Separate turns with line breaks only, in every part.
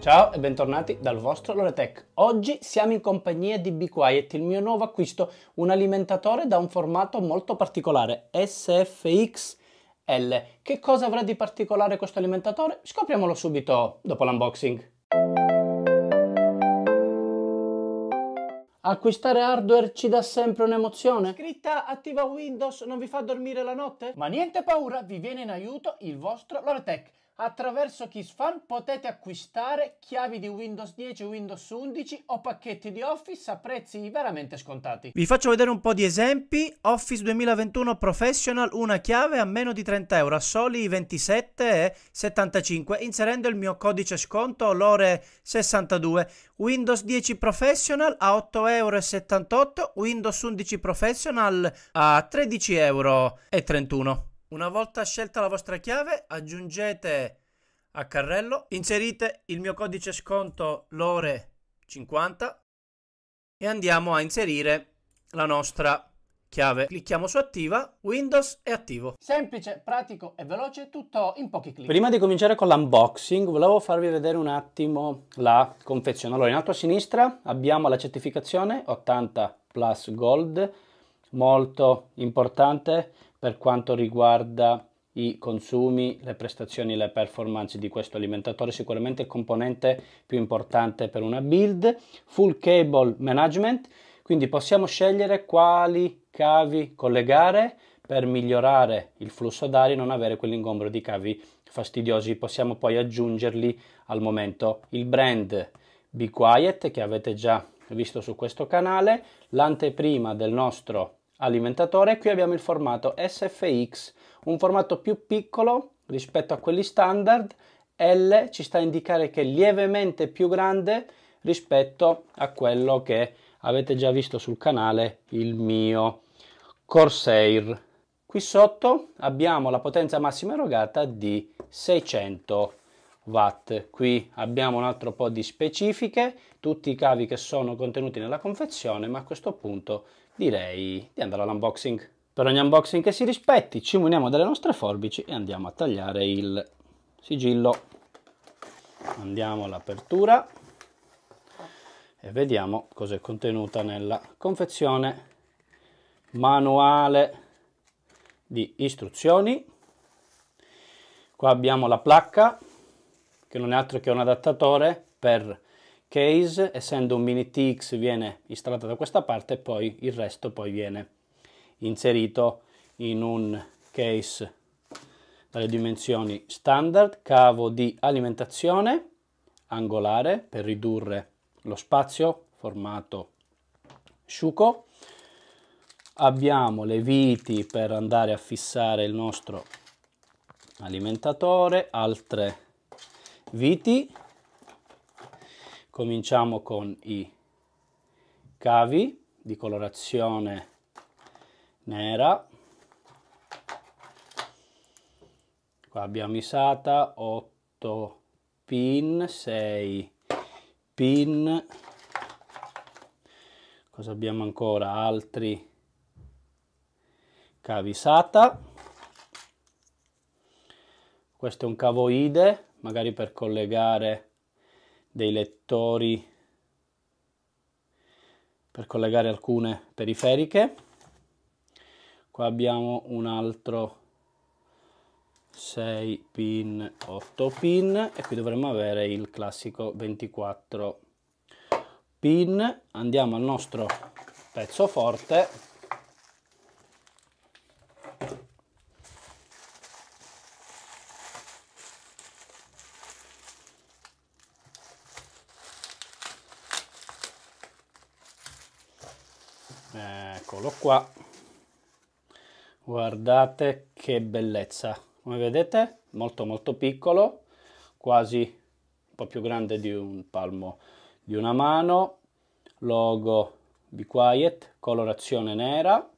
Ciao e bentornati dal vostro Loretech. Oggi siamo in compagnia di Be Quiet, il mio nuovo acquisto, un alimentatore da un formato molto particolare, SFXL. Che cosa avrà di particolare questo alimentatore? Scopriamolo subito dopo l'unboxing. Acquistare hardware ci dà sempre un'emozione? Scritta attiva Windows non vi fa dormire la notte? Ma niente paura, vi viene in aiuto il vostro Loretech Attraverso KissFan potete acquistare chiavi di Windows 10 Windows 11 o pacchetti di Office a prezzi veramente scontati. Vi faccio vedere un po' di esempi. Office 2021 Professional, una chiave a meno di 30 euro, a soli 27,75 inserendo il mio codice sconto LORE62. Windows 10 Professional a 8,78 euro, Windows 11 Professional a 13,31 euro. Una volta scelta la vostra chiave, aggiungete a carrello, inserite il mio codice sconto LORE50 e andiamo a inserire la nostra chiave. Clicchiamo su attiva, Windows è attivo. Semplice, pratico e veloce, tutto in pochi clic. Prima di cominciare con l'unboxing, volevo farvi vedere un attimo la confezione. Allora, in alto a sinistra abbiamo la certificazione 80 Plus Gold molto importante per quanto riguarda i consumi, le prestazioni, le performance di questo alimentatore, sicuramente il componente più importante per una build. Full cable management, quindi possiamo scegliere quali cavi collegare per migliorare il flusso d'aria e non avere quell'ingombro di cavi fastidiosi. Possiamo poi aggiungerli al momento. Il brand Be Quiet che avete già visto su questo canale, l'anteprima del nostro alimentatore. Qui abbiamo il formato SFX, un formato più piccolo rispetto a quelli standard. L ci sta a indicare che è lievemente più grande rispetto a quello che avete già visto sul canale, il mio Corsair. Qui sotto abbiamo la potenza massima erogata di 600 watt. Qui abbiamo un altro po' di specifiche, tutti i cavi che sono contenuti nella confezione, ma a questo punto direi di andare all'unboxing. Per ogni unboxing che si rispetti ci muniamo delle nostre forbici e andiamo a tagliare il sigillo. Andiamo all'apertura e vediamo cosa è contenuta nella confezione manuale di istruzioni. Qua abbiamo la placca che non è altro che un adattatore per case, essendo un mini TX viene installato da questa parte e poi il resto poi viene inserito in un case dalle dimensioni standard, cavo di alimentazione angolare per ridurre lo spazio, formato sciuco, abbiamo le viti per andare a fissare il nostro alimentatore, altre viti, cominciamo con i cavi di colorazione nera, qua abbiamo isata 8 pin, 6 pin, cosa abbiamo ancora? Altri cavi SATA, questo è un cavo IDE magari per collegare dei lettori, per collegare alcune periferiche. Qua abbiamo un altro 6 pin, 8 pin e qui dovremmo avere il classico 24 pin. Andiamo al nostro pezzo forte eccolo qua guardate che bellezza come vedete molto molto piccolo quasi un po più grande di un palmo di una mano logo be quiet colorazione nera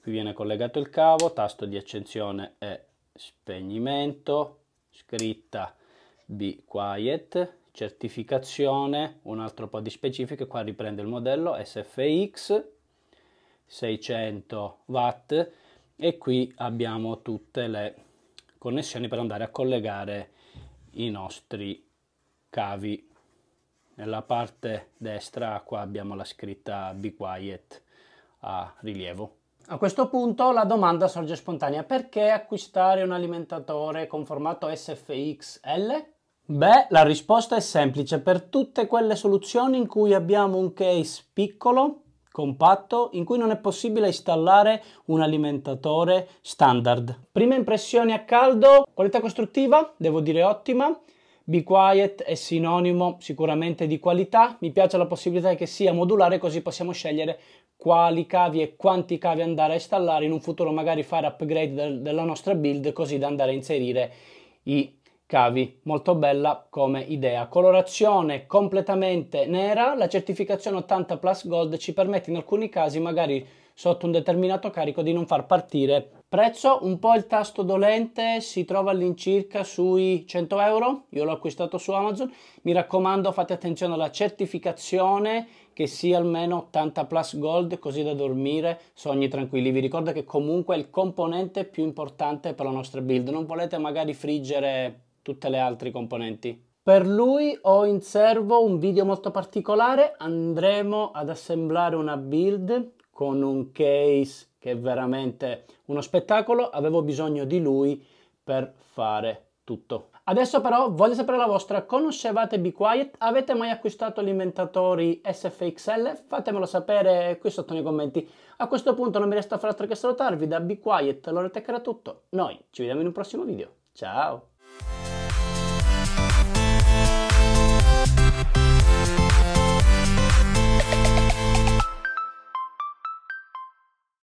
qui viene collegato il cavo tasto di accensione e spegnimento scritta be quiet certificazione un altro po di specifiche qua riprende il modello sfx 600 watt e qui abbiamo tutte le connessioni per andare a collegare i nostri cavi nella parte destra qua abbiamo la scritta Be Quiet a rilievo a questo punto la domanda sorge spontanea perché acquistare un alimentatore con formato SFXL? Beh, la risposta è semplice, per tutte quelle soluzioni in cui abbiamo un case piccolo compatto in cui non è possibile installare un alimentatore standard. Prime impressioni a caldo, qualità costruttiva, devo dire ottima. Be Quiet è sinonimo sicuramente di qualità, mi piace la possibilità che sia modulare così possiamo scegliere quali cavi e quanti cavi andare a installare, in un futuro magari fare upgrade del, della nostra build così da andare a inserire i cavi. Molto bella come idea. Colorazione completamente nera, la certificazione 80 Plus Gold ci permette in alcuni casi magari sotto un determinato carico di non far partire. Prezzo un po' il tasto dolente, si trova all'incirca sui 100 euro, io l'ho acquistato su Amazon, mi raccomando fate attenzione alla certificazione che sia almeno 80 plus gold così da dormire sogni tranquilli, vi ricordo che comunque è il componente più importante per la nostra build, non volete magari friggere tutte le altre componenti. Per lui ho in servo un video molto particolare, andremo ad assemblare una build con un case che è veramente uno spettacolo, avevo bisogno di lui per fare tutto. Adesso però voglio sapere la vostra, conoscevate Be Quiet? Avete mai acquistato gli inventatori SFXL? Fatemelo sapere qui sotto nei commenti. A questo punto non mi resta far altro che salutarvi da Be Quiet, Loretta che era tutto. Noi ci vediamo in un prossimo video, ciao!